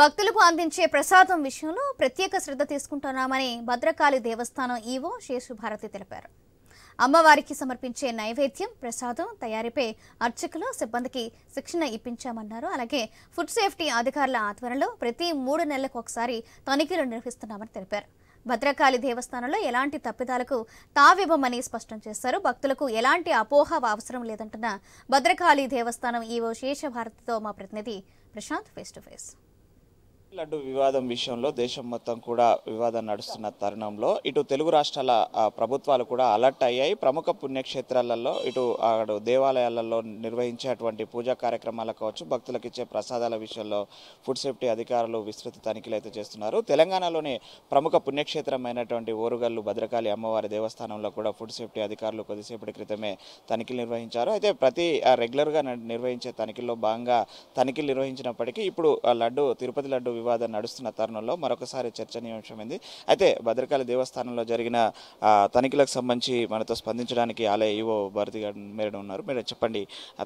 భక్తులకు అందించే ప్రసాదం విషయంలో ప్రత్యేక శ్రద్ధ తీసుకుంటున్నామని భద్రకాళి దేవస్థానం ఈవో శేషుభారతి తెలిపారు అమ్మవారికి సమర్పించే నైవేద్యం ప్రసాదం తయారీపై అర్చకులు సిబ్బందికి శిక్షణ ఇప్పించామన్నారు అలాగే ఫుడ్ సేఫ్టీ అధికారుల ఆధ్వర్యంలో ప్రతి మూడు నెలలకు ఒకసారి తనిఖీలు నిర్వహిస్తున్నామని తెలిపారు భద్రకాళి దేవస్థానంలో ఎలాంటి తప్పిదాలకు తావివ్వమని స్పష్టం చేశారు భక్తులకు ఎలాంటి అపోహ అవసరం లేదంటున్న భద్రకాళి దేవస్థానం ఈవో శేషభారతితో మా ప్రతినిధి Prashanth face to face laddu వివాదం విషయంలో దేశం మొత్తం కూడా వివాదం నడుస్తున్న తరుణంలో ఇటు తెలుగు రాష్ట్రాల ప్రభుత్వాలు కూడా అలర్ట్ అయ్యాయి ప్రముఖ పుణ్యక్షేత్రాలలో ఇటు అక్కడ దేవాలయాలలో నిర్వహించేటువంటి పూజా కార్యక్రమాలు కావచ్చు భక్తులకు ఇచ్చే ప్రసాదాల విషయంలో ఫుడ్ సేఫ్టీ అధికారులు విస్తృత తనిఖీలు అయితే చేస్తున్నారు తెలంగాణలోని ప్రముఖ పుణ్యక్షేత్రమైనటువంటి ఓరుగల్లు భద్రకాళి అమ్మవారి దేవస్థానంలో కూడా ఫుడ్ సేఫ్టీ అధికారులు కొద్దిసేపటి క్రితమే తనిఖీలు నిర్వహించారు అయితే ప్రతి రెగ్యులర్గా నిర్వహించే తనిఖీల్లో భాగంగా తనిఖీలు నిర్వహించినప్పటికీ ఇప్పుడు లడ్డు తిరుపతి లడ్డు వివాదం నడుస్తున్న తరుణంలో మరొకసారి చర్చనీయాంశమైంది అయితే భద్రకాళి దేవస్థానంలో జరిగిన తనిఖీలకు సంబంధించి మనతో స్పందించడానికి ఆలయ ఈవో భారతి గారు మేడం ఉన్నారు మీరు చెప్పండి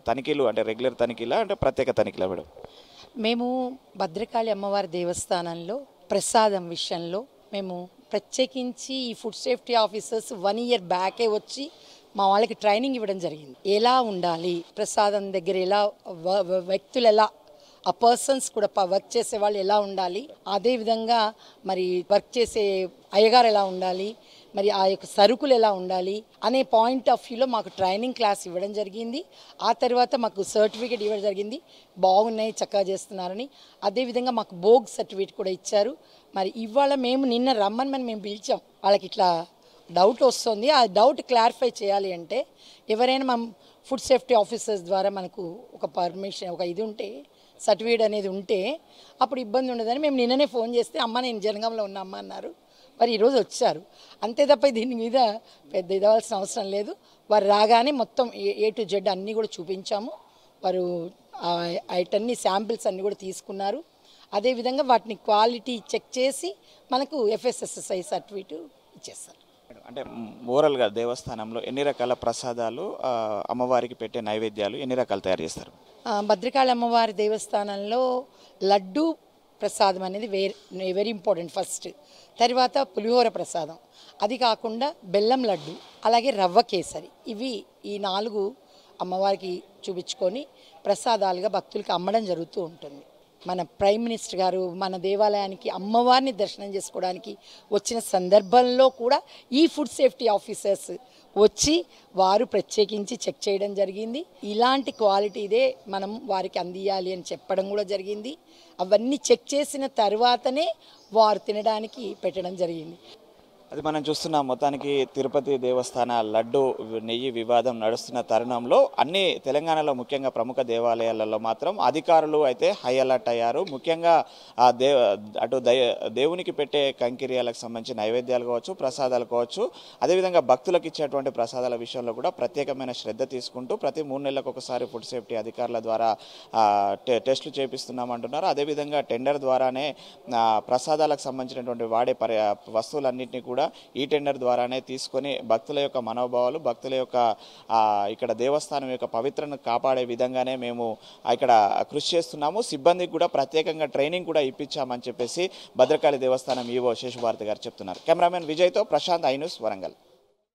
తనిఖీలు అంటే రెగ్యులర్ తనిఖీల అంటే ప్రత్యేక తనిఖీల మేడం మేము భద్రకాళి అమ్మవారి దేవస్థానంలో ప్రసాదం విషయంలో మేము ప్రత్యేకించి ఈ food safety officers one year బ్యాకే వచ్చి మా వాళ్ళకి ట్రైనింగ్ ఇవ్వడం జరిగింది ఎలా ఉండాలి ప్రసాదం దగ్గర ఎలా వ్యక్తులు ఎలా ఆ పర్సన్స్ కూడా వర్క్ చేసే వాళ్ళు ఎలా ఉండాలి అదేవిధంగా మరి వర్క్ చేసే అయ్యగారు ఎలా ఉండాలి మరి ఆ యొక్క సరుకులు ఎలా ఉండాలి అనే పాయింట్ ఆఫ్ వ్యూలో మాకు ట్రైనింగ్ క్లాస్ ఇవ్వడం జరిగింది ఆ తర్వాత మాకు సర్టిఫికేట్ ఇవ్వడం జరిగింది బాగున్నాయి చక్కగా చేస్తున్నారని అదేవిధంగా మాకు బోగ్ సర్టిఫికేట్ కూడా ఇచ్చారు మరి ఇవాళ మేము నిన్న రమ్మని మనం మేము పిలిచాం వాళ్ళకి ఇట్లా డౌట్ వస్తుంది ఆ డౌట్ క్లారిఫై చేయాలి అంటే ఎవరైనా మనం ఫుడ్ సేఫ్టీ ఆఫీసర్స్ ద్వారా మనకు ఒక పర్మిషన్ ఒక ఇది ఉంటే సర్టిఫికేట్ అనేది ఉంటే అప్పుడు ఇబ్బంది ఉండదని మేము నిన్ననే ఫోన్ చేస్తే అమ్మ నేను జనగంలో ఉన్న అమ్మ అన్నారు మరి ఈరోజు వచ్చారు అంతే తప్ప దీని మీద పెద్ద ఇదవలసిన అవసరం లేదు వారు రాగానే మొత్తం ఏ టు జెడ్ అన్నీ కూడా చూపించాము వారు అన్ని శాంపిల్స్ అన్నీ కూడా తీసుకున్నారు అదేవిధంగా వాటిని క్వాలిటీ చెక్ చేసి మనకు ఎఫ్ఎస్ఎస్ఎస్ఐ సర్టిఫికేట్ ఇచ్చేస్తారు అంటే ఓవరాల్గా దేవస్థానంలో ఎన్ని రకాల ప్రసాదాలు అమ్మవారికి పెట్టే నైవేద్యాలు ఎన్ని రకాలు తయారు చేస్తారు భద్రకాళి అమ్మవారి దేవస్థానంలో లడ్డు ప్రసాదం అనేది వెరీ వెరీ ఇంపార్టెంట్ ఫస్ట్ తర్వాత పులిహోర ప్రసాదం అది కాకుండా బెల్లం లడ్డు అలాగే రవ్వ కేసరి ఇవి ఈ నాలుగు అమ్మవారికి చూపించుకొని ప్రసాదాలుగా భక్తులకి అమ్మడం జరుగుతూ ఉంటుంది మన ప్రైమ్ మినిస్టర్ గారు మన దేవాలయానికి అమ్మవారిని దర్శనం చేసుకోవడానికి వచ్చిన సందర్భంలో కూడా ఈ ఫుడ్ సేఫ్టీ ఆఫీసర్స్ వచ్చి వారు ప్రత్యేకించి చెక్ చేయడం జరిగింది ఇలాంటి క్వాలిటీదే మనం వారికి అందియాలి అని చెప్పడం కూడా జరిగింది అవన్నీ చెక్ చేసిన తర్వాతనే వారు తినడానికి పెట్టడం జరిగింది అది మనం చూస్తున్నాం మొత్తానికి తిరుపతి దేవస్థాన లడ్డు నెయ్యి వివాదం నడుస్తున్న తరుణంలో అన్ని తెలంగాణలో ముఖ్యంగా ప్రముఖ దేవాలయాలలో మాత్రం అధికారులు అయితే హై అలర్ట్ అయ్యారు ముఖ్యంగా ఆ దే అటు దేవునికి పెట్టే కంకిరియాలకు సంబంధించి నైవేద్యాలు కావచ్చు ప్రసాదాలు కావచ్చు అదేవిధంగా భక్తులకు ఇచ్చేటువంటి ప్రసాదాల విషయంలో కూడా ప్రత్యేకమైన శ్రద్ధ తీసుకుంటూ ప్రతి మూడు నెలలకు ఒకసారి ఫుడ్ సేఫ్టీ అధికారుల ద్వారా టెస్టులు చేపిస్తున్నామంటున్నారు అదేవిధంగా టెండర్ ద్వారానే ప్రసాదాలకు సంబంధించినటువంటి వాడే పరి వస్తువులన్నింటినీ కూడా కూడా ఈ టెండర్ ద్వారానే తీసుకొని భక్తుల యొక్క మనోభావాలు భక్తుల యొక్క ఇక్కడ దేవస్థానం యొక్క పవిత్రను కాపాడే విధంగానే మేము ఇక్కడ కృషి చేస్తున్నాము సిబ్బందికి కూడా ప్రత్యేకంగా ట్రైనింగ్ కూడా ఇప్పించామని చెప్పేసి భద్రకాళి దేవస్థానం ఈవో శేషుభారతి గారు చెప్తున్నారు కెమెరామెన్ విజయ్తో ప్రశాంత్ ఐనూస్ వరంగల్